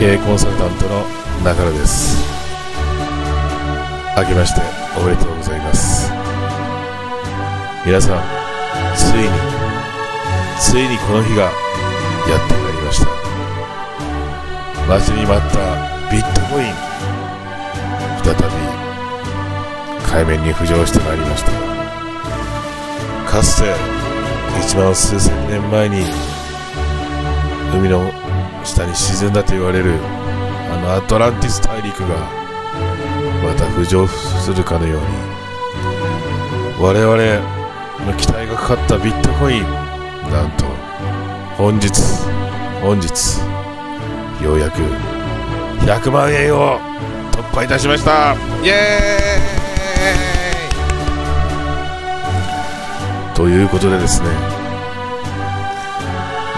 経営コンサルタントの中野です明けましておめでとうございます皆さんついについにこの日がやってまいりました待ちに待ったビットコイン再び海面に浮上してまいりましたかつて1万数千年前に海の下に沈んだと言われるあのアトランティス大陸がまた浮上するかのように我々の期待がかかったビットコインなんと本日本日ようやく100万円を突破いたしましたイエーイということでですね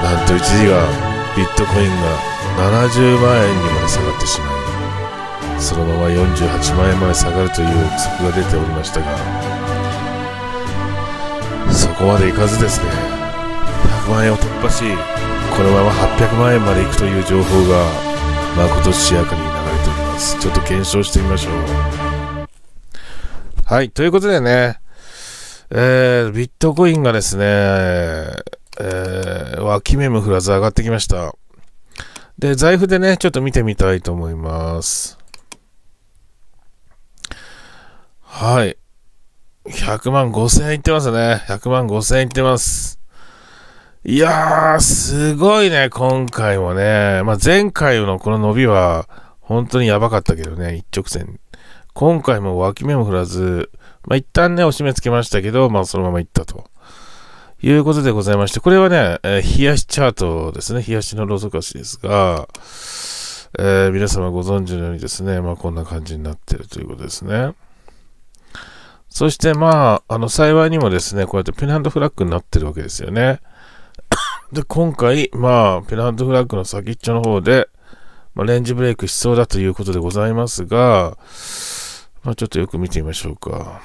なんと一時がビットコインが70万円にまで下がってしまいそのまま48万円まで下がるという憶測が出ておりましたがそこまでいかずですね100万円を突破しこのまま800万円までいくという情報がまことしやかに流れておりますちょっと検証してみましょうはいということでねえー、ビットコインがですねえー、脇目も振らず上がってきました。で、財布でね、ちょっと見てみたいと思います。はい。100万5000円いってますね。100万5000円いってます。いやー、すごいね、今回もね。まあ、前回のこの伸びは、本当にやばかったけどね、一直線。今回も脇目も振らず、まあ、一旦ね、押し目つけましたけど、まあ、そのままいったと。いうことでございまして、これはね、えー、冷やしチャートですね。冷やしのローソク足ですが、えー、皆様ご存知のようにですね、まあこんな感じになってるということですね。そしてまあ、あの幸いにもですね、こうやってペナントフラッグになってるわけですよね。で、今回、まあ、ペナントフラッグの先っちょの方で、まあ、レンジブレイクしそうだということでございますが、まあ、ちょっとよく見てみましょうか。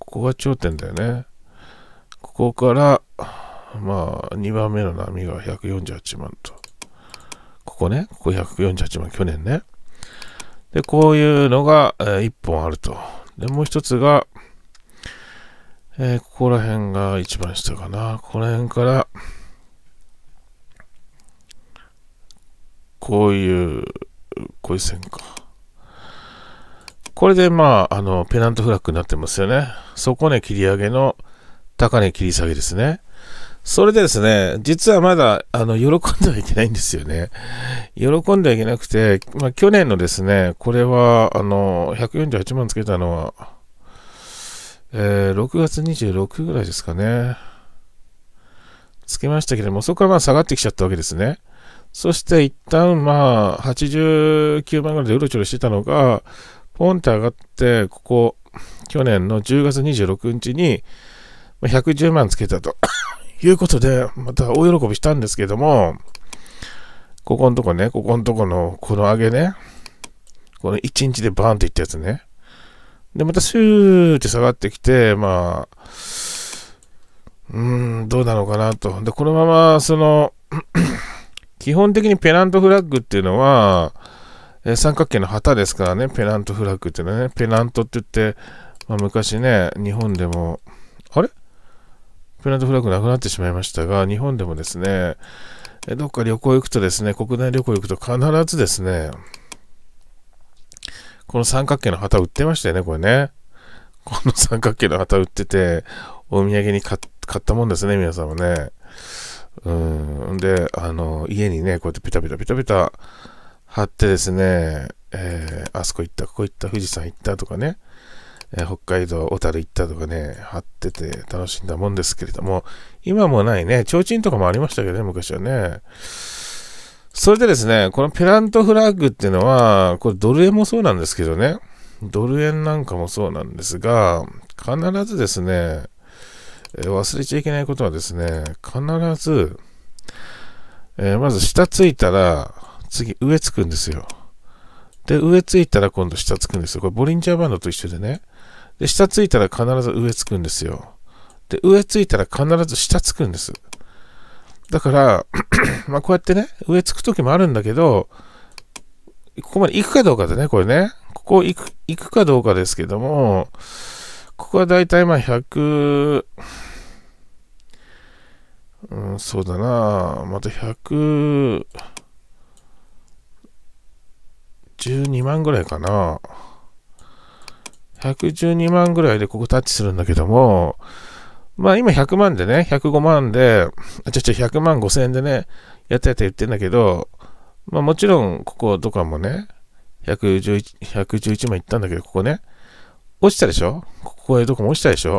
ここが頂点だよね。ここから、まあ、2番目の波が148万と。ここね、ここ148万、去年ね。で、こういうのが、えー、1本あると。で、もう一つが、えー、ここら辺が一番下かな。ここら辺から、こういう、こういう線か。これでまあ、あの、ペナントフラッグになってますよね。底根切り上げの高値切り下げですね。それでですね、実はまだ、あの、喜んではいけないんですよね。喜んではいけなくて、まあ、去年のですね、これは、あの、148万つけたのは、えー、6月26ぐらいですかね。つけましたけども、そこからまあ下がってきちゃったわけですね。そして一旦まあ、89万ぐらいでうろちょろしてたのが、ポンって上がって、ここ、去年の10月26日に、110万つけたと いうことで、また大喜びしたんですけども、ここのとこね、ここのとこの、この上げね、この1日でバーンっていったやつね。で、またシューって下がってきて、まあ、うーん、どうなのかなと。で、このまま、その 基本的にペナントフラッグっていうのは、えー、三角形の旗ですからね、ペナントフラッグっていうのはね、ペナントって言って、まあ、昔ね、日本でも、あれペナントフラッグなくなってしまいましたが、日本でもですね、えどっか旅行行くとですね、国内旅行行くと必ずですね、この三角形の旗売ってましたよね、これね。この三角形の旗売ってて、お土産に買ったもんですね、皆さんもね。うん。で、あの、家にね、こうやってピタピタピタピタ、貼ってですね、えー、あそこ行った、ここ行った、富士山行ったとかね、えー、北海道小樽行ったとかね、貼ってて楽しんだもんですけれども、今もないね、提灯とかもありましたけどね、昔はね。それでですね、このペラントフラッグっていうのは、これドル円もそうなんですけどね、ドル円なんかもそうなんですが、必ずですね、えー、忘れちゃいけないことはですね、必ず、えー、まず下着いたら、次、上つくんですよ。で、上ついたら今度下つくんですよ。これ、ボリンジャーバンドと一緒でね。で、下ついたら必ず上つくんですよ。で、上ついたら必ず下つくんです。だから まあこうやってね、上つくときもあるんだけど、ここまで行くかどうかでね、これね。ここ行く、行くかどうかですけども、ここはだいたいまあ100、うん、そうだなまた100、112万ぐらいかな。112万ぐらいでここタッチするんだけども、まあ今100万でね、105万で、ちょちょ100万5000円でね、やったやった言ってんだけど、まあもちろんこことかもね、111, 111万いったんだけど、ここね、落ちたでしょここへどこも落ちたでしょ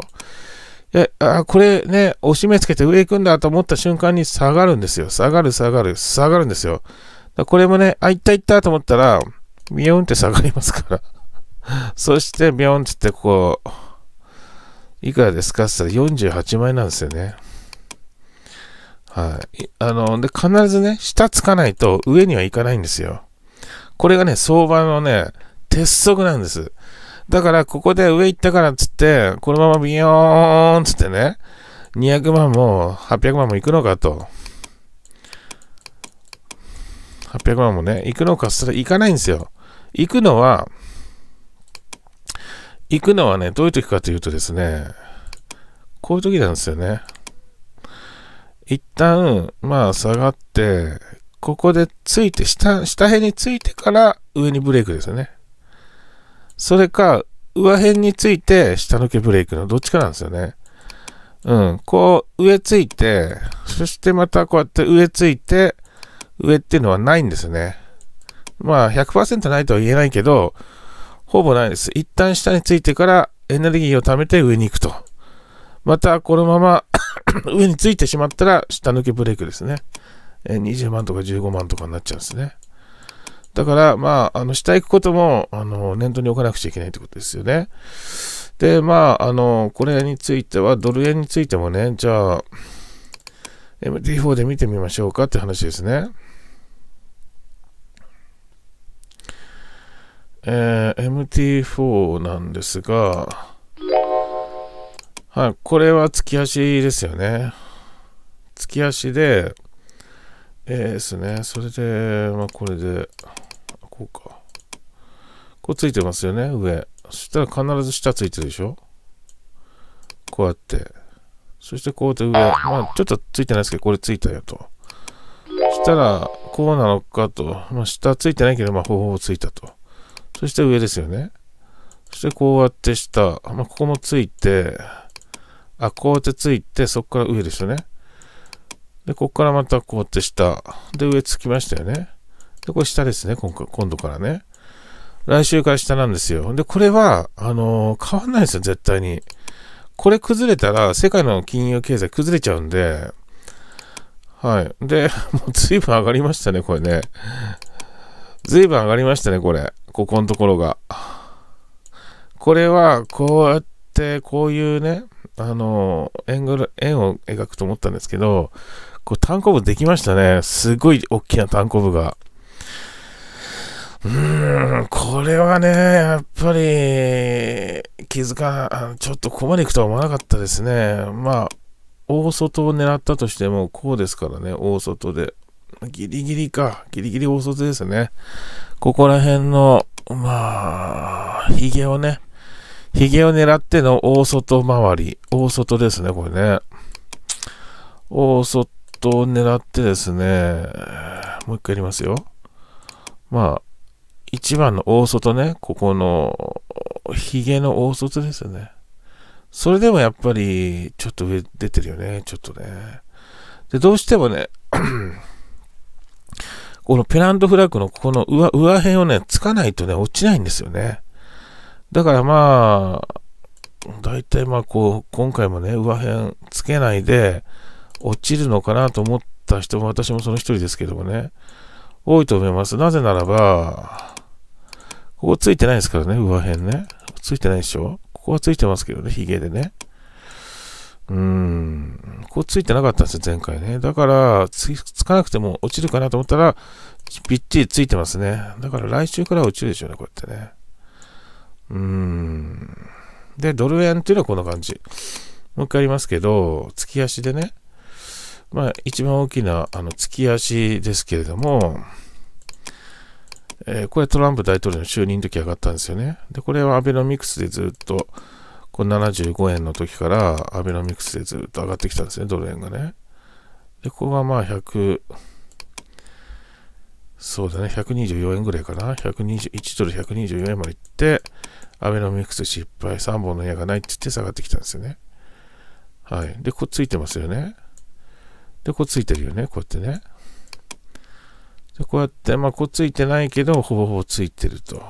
え、あ、これね、押し目つけて上行くんだと思った瞬間に下がるんですよ。下がる、下がる、下がるんですよ。これもね、あ、いったいったと思ったら、ビヨンって下がりますから。そしてビヨンってってこう、いくらですかって言ったら48万円なんですよね。はい。あの、で、必ずね、下つかないと上には行かないんですよ。これがね、相場のね、鉄則なんです。だから、ここで上行ったからっつって、このままビヨーンっつってね、200万も800万も行くのかと。800万もね、行くのか、それ行かないんですよ。行くのは、行くのはね、どういう時かというとですね、こういう時なんですよね。一旦、まあ、下がって、ここでついて、下、下辺についてから上にブレイクですよね。それか、上辺について下抜けブレイクのどっちかなんですよね。うん。こう、上ついて、そしてまたこうやって上ついて、上っていうのはないんですね。まあ100%ないとは言えないけど、ほぼないです。一旦下についてからエネルギーを貯めて上に行くと。またこのまま 上についてしまったら下抜けブレイクですね。20万とか15万とかになっちゃうんですね。だから、まあ、あの、下行くことも、あの、念頭に置かなくちゃいけないってことですよね。で、まあ、あの、これについては、ドル円についてもね、じゃあ、MT4 で見てみましょうかって話ですね。えー、MT4 なんですが、はい、これは突き足ですよね。突き足で、えー、ですね、それで、まあ、これで、こうか。こうついてますよね、上。そしたら必ず下ついてるでしょこうやって。そしてこうて上、まあ、ちょっとついてないですけど、これついたよと。したら、こうなのかと。まあ、下ついてないけど、まあ、方法ついたと。そして上ですよね。そしてこうやって下、まあ、ここもついて、あ、こうやってついて、そこから上ですよね。で、ここからまたこうやって下。で、上つきましたよね。で、これ下ですね、今回今度からね。来週から下なんですよ。で、これは、あのー、変わんないですよ、絶対に。これ崩れたら世界の金融経済崩れちゃうんで、はい。で、もう随分上がりましたね、これね。随分上がりましたね、これ。ここのところが。これは、こうやって、こういうね、あの、円円を描くと思ったんですけど、これ単行部できましたね。すごい大きな単行部が。うん、これはね、やっぱり、気づか、ちょっとここまで行くとは思わなかったですね。まあ、大外を狙ったとしても、こうですからね、大外で。ギリギリか、ギリギリ大外ですね。ここら辺の、まあ、ヒゲをね、ヒゲを狙っての大外回り、大外ですね、これね。大外を狙ってですね、もう一回やりますよ。まあ、一番の大外ね、ここの、ヒゲの大外ですよね。それでもやっぱり、ちょっと上出てるよね、ちょっとね。で、どうしてもね、このペナントフラッグのここの上、上辺をね、つかないとね、落ちないんですよね。だからまあ、大体まあこう、今回もね、上辺つけないで、落ちるのかなと思った人も、私もその一人ですけどもね、多いと思います。なぜならば、ここついてないですからね、上辺ね。ついてないでしょここはついてますけどね、ヒゲでね。うーん。ここついてなかったんですよ、前回ね。だから、つ、つかなくても落ちるかなと思ったら、ぴっちりついてますね。だから来週から落ちるでしょうね、こうやってね。うーん。で、ドル円っていうのはこんな感じ。もう一回やりますけど、月足でね。まあ、一番大きな、あの、月足ですけれども、えー、これトランプ大統領の就任の時上がったんですよね。で、これはアベノミクスでずっと、この75円の時からアベノミクスでずっと上がってきたんですね、ドル円がね。で、ここはまあ100、そうだね、124円ぐらいかな。121ドル124円までいって、アベノミクス失敗、3本の矢がないって言って下がってきたんですよね。はい。で、こうついてますよね。で、こうついてるよね、こうやってね。こうやって、まあ、こうついてないけど、ほぼほぼついてると。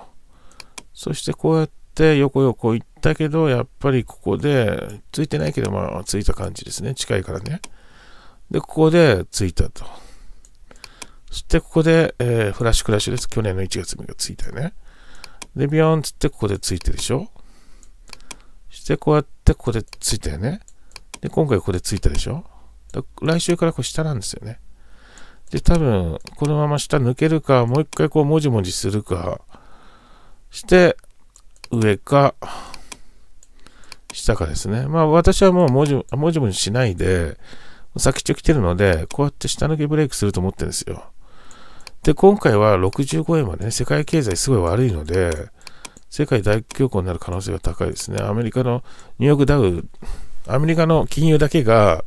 そしてこうやって横横行ったけど、やっぱりここで、ついてないけど、まあ、ついた感じですね。近いからね。で、ここでついたと。そしてここで、えー、フラッシュクラッシュです。去年の1月目がついたよね。で、ビヨーンつってここでついてるでしょ。そしてこうやってここでついたよね。で、今回ここでついたでしょ。来週からこう下なんですよね。で、多分、このまま下抜けるか、もう一回こう、もじもじするか、して、上か、下かですね。まあ、私はもうもじ、もじもじしないで、先っちょ来てるので、こうやって下抜けブレイクすると思ってるんですよ。で、今回は65円までね、世界経済すごい悪いので、世界大恐慌になる可能性が高いですね。アメリカのニューヨークダウ、アメリカの金融だけが、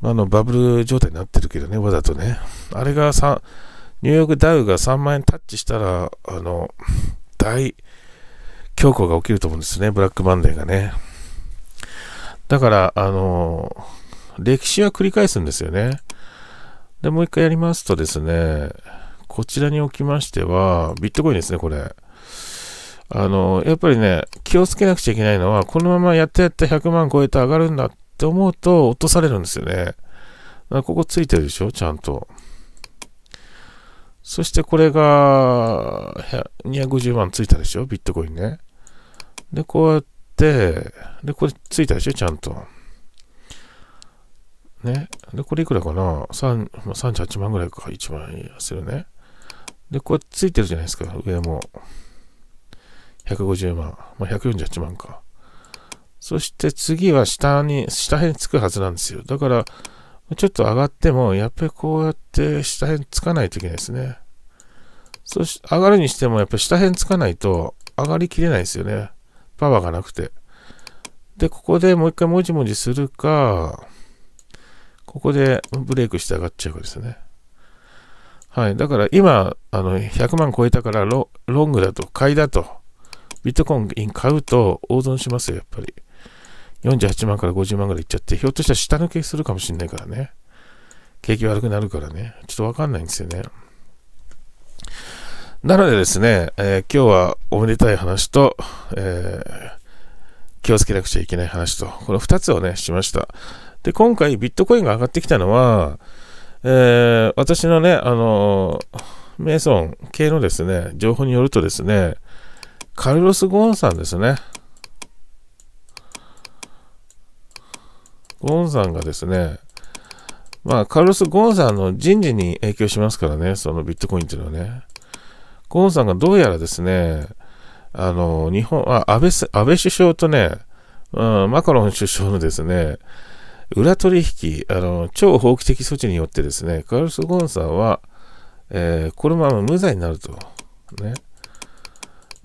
あのバブル状態になってるけどね、わざとね。あれがさ、ニューヨークダウが3万円タッチしたら、あの、大恐慌が起きると思うんですね、ブラックマンデーがね。だから、あの、歴史は繰り返すんですよね。で、もう一回やりますとですね、こちらにおきましては、ビットコインですね、これ。あの、やっぱりね、気をつけなくちゃいけないのは、このままやってやって100万超えて上がるんだっって思うと落とされるんですよね。ここついてるでしょちゃんと。そしてこれが250万ついたでしょビットコインね。で、こうやって、で、これついたでしょちゃんと。ね。で、これいくらかな ?3、38万ぐらいか。1万円するね。で、これついてるじゃないですか。上も。150万。まあ、148万か。そして次は下に、下辺つくはずなんですよ。だから、ちょっと上がっても、やっぱりこうやって下辺つかないといけないですね。そし、上がるにしても、やっぱり下辺つかないと、上がりきれないですよね。パワーがなくて。で、ここでもう一回もじもじするか、ここでブレイクして上がっちゃうかですね。はい。だから今、あの、100万超えたからロ、ロングだと、買いだと、ビットコイン買うと、大損しますよ、やっぱり。48万から50万ぐらいいっちゃって、ひょっとしたら下抜けするかもしれないからね。景気悪くなるからね。ちょっとわかんないんですよね。なのでですね、えー、今日はおめでたい話と、えー、気をつけなくちゃいけない話と、この2つをね、しました。で、今回ビットコインが上がってきたのは、えー、私のね、あのメイソン系のですね、情報によるとですね、カルロス・ゴーンさんですね。ゴンさんがですね、まあ、カルロス・ゴンさんの人事に影響しますからね、そのビットコインっていうのはね。ゴンさんがどうやらですね、あの、日本、あ、安倍、安倍首相とね、うん、マカロン首相のですね、裏取引、あの、超法規的措置によってですね、カルロス・ゴンさんは、えー、このまま無罪になると。ね。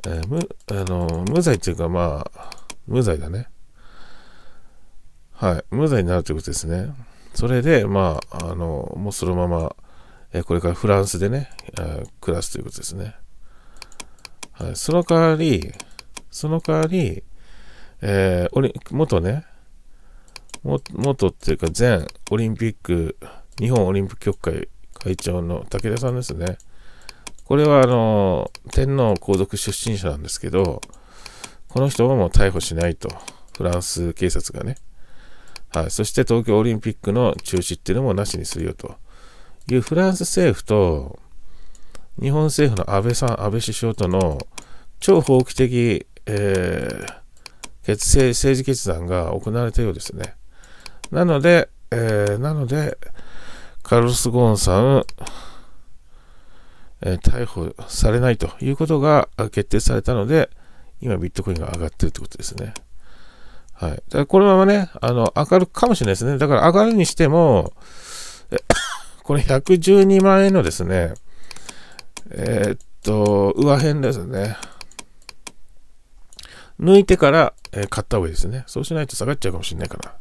えー、無、あの、無罪っていうか、まあ、無罪だね。はい、無罪になるということですね。それで、まあ、あの、もうそのまま、えこれからフランスでね、え暮らすということですね。はい、その代わり、その代わり、えー、オリ元ね、元っていうか前オリンピック、日本オリンピック協会会長の武田さんですね。これはあの、天皇皇族出身者なんですけど、この人はもう逮捕しないと、フランス警察がね。はい、そして東京オリンピックの中止っていうのもなしにするよというフランス政府と日本政府の安倍さん、安倍首相との超法規的、えー、決政治決断が行われたようですね。なので、えー、なので、カルロス・ゴーンさん、えー、逮捕されないということが決定されたので、今ビットコインが上がってるということですね。はい、だこのままね、あの、上がるかもしれないですね。だから上がるにしても、これ112万円のですね、えー、っと、上辺ですね。抜いてから、えー、買った方がいいですね。そうしないと下がっちゃうかもしれないから。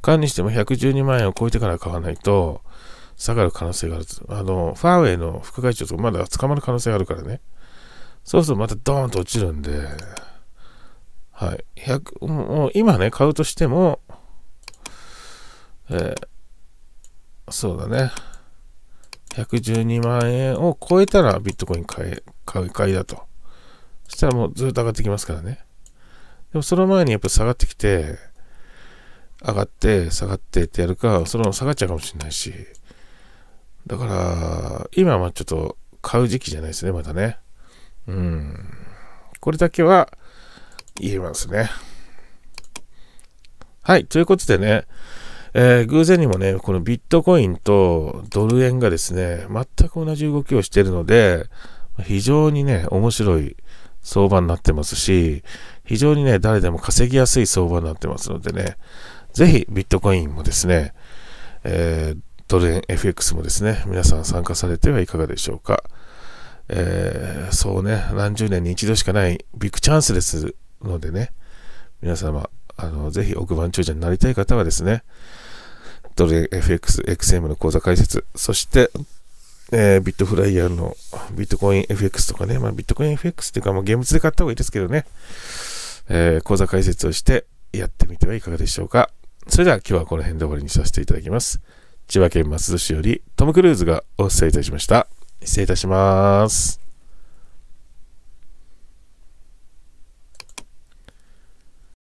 買うにしても112万円を超えてから買わないと、下がる可能性がある。あの、ファーウェイの副会長とかまだ捕まる可能性があるからね。そうするとまたドーンと落ちるんで、はい。100、もう今ね、買うとしても、えー、そうだね。112万円を超えたらビットコイン買い、買い買いだと。そしたらもうずっと上がってきますからね。でもその前にやっぱ下がってきて、上がって下がってってやるか、その下がっちゃうかもしれないし。だから、今はちょっと買う時期じゃないですね、まだね。うん。これだけは、言えますね。はい、ということでね、えー、偶然にもね、このビットコインとドル円がですね、全く同じ動きをしているので、非常にね、面白い相場になってますし、非常にね、誰でも稼ぎやすい相場になってますのでね、ぜひビットコインもですね、えー、ドル円 FX もですね、皆さん参加されてはいかがでしょうか。えー、そうね、何十年に一度しかないビッグチャンスですのでね、皆様、あのぜひ億万長者になりたい方はですね、ドル FX、XM の口座開設、そして、えー、ビットフライヤーのビットコイン FX とかね、まあ、ビットコイン FX っていうか、まあ、現物で買った方がいいですけどね、えー、口座開設をしてやってみてはいかがでしょうか。それでは今日はこの辺で終わりにさせていただきます。千葉県松戸市よりトム・クルーズがお伝えいたしました。失礼いたします。